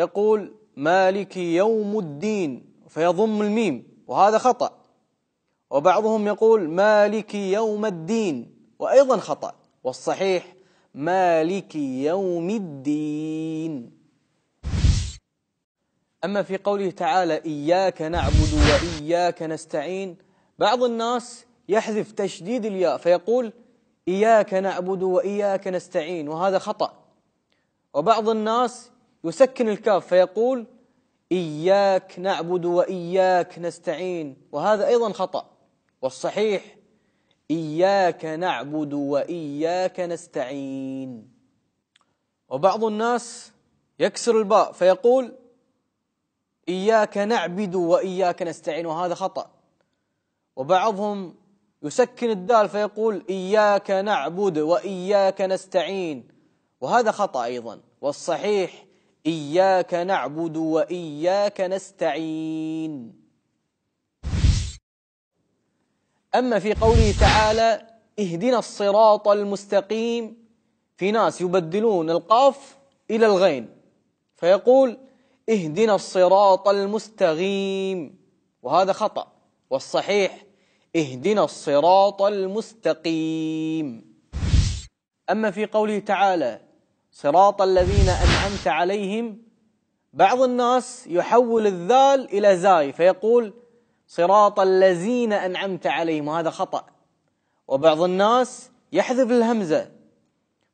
يقول مالك يوم الدين فيضم الميم وهذا خطأ وبعضهم يقول مالك يوم الدين وأيضا خطأ والصحيح مالك يوم الدين أما في قوله تعالى إياك نعبد وإياك نستعين بعض الناس يحذف تشديد الياء فيقول إياك نعبد وإياك نستعين وهذا خطأ وبعض الناس يسكن الكاف فيقول إياك نعبد وإياك نستعين وهذا أيضا خطأ والصحيح إياك نعبد وإياك نستعين وبعض الناس يكسر الباء فيقول إياك نعبد وإياك نستعين وهذا خطأ وبعضهم يسكن الدال فيقول إياك نعبد وإياك نستعين وهذا خطأ أيضا والصحيح إياك نعبد وإياك نستعين أما في قوله تعالى اهدنا الصراط المستقيم في ناس يبدلون القاف إلى الغين فيقول اهدنا الصراط المستقيم وهذا خطأ والصحيح اهدنا الصراط المستقيم أما في قوله تعالى صراط الذين أنعمت عليهم بعض الناس يحول الذال إلى زاي فيقول صراط الذين أنعمت عليهم هذا خطأ وبعض الناس يحذف الهمزة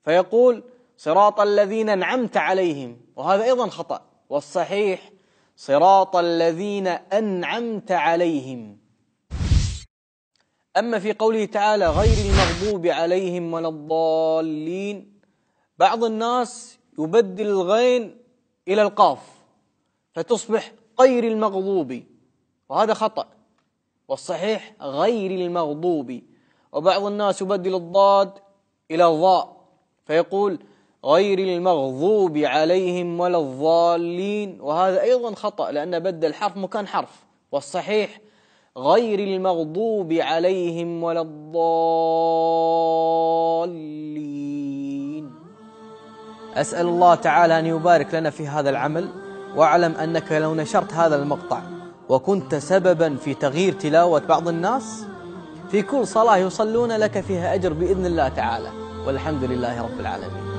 فيقول صراط الذين أنعمت عليهم وهذا أيضا خطأ والصحيح صراط الذين أنعمت عليهم أما في قوله تعالى غير المغضوب عليهم ولا الضالين بعض الناس يبدل الغين إلى القاف فتصبح غير المغضوب وهذا خطأ والصحيح غير المغضوب وبعض الناس يبدل الضاد إلى الضاء فيقول غير المغضوب عليهم ولا الضالين وهذا أيضا خطأ لأن بدل حرف مكان حرف والصحيح غير المغضوب عليهم ولا الضالين أسأل الله تعالى أن يبارك لنا في هذا العمل وأعلم أنك لو نشرت هذا المقطع وكنت سببا في تغيير تلاوة بعض الناس في كل صلاة يصلون لك فيها أجر بإذن الله تعالى والحمد لله رب العالمين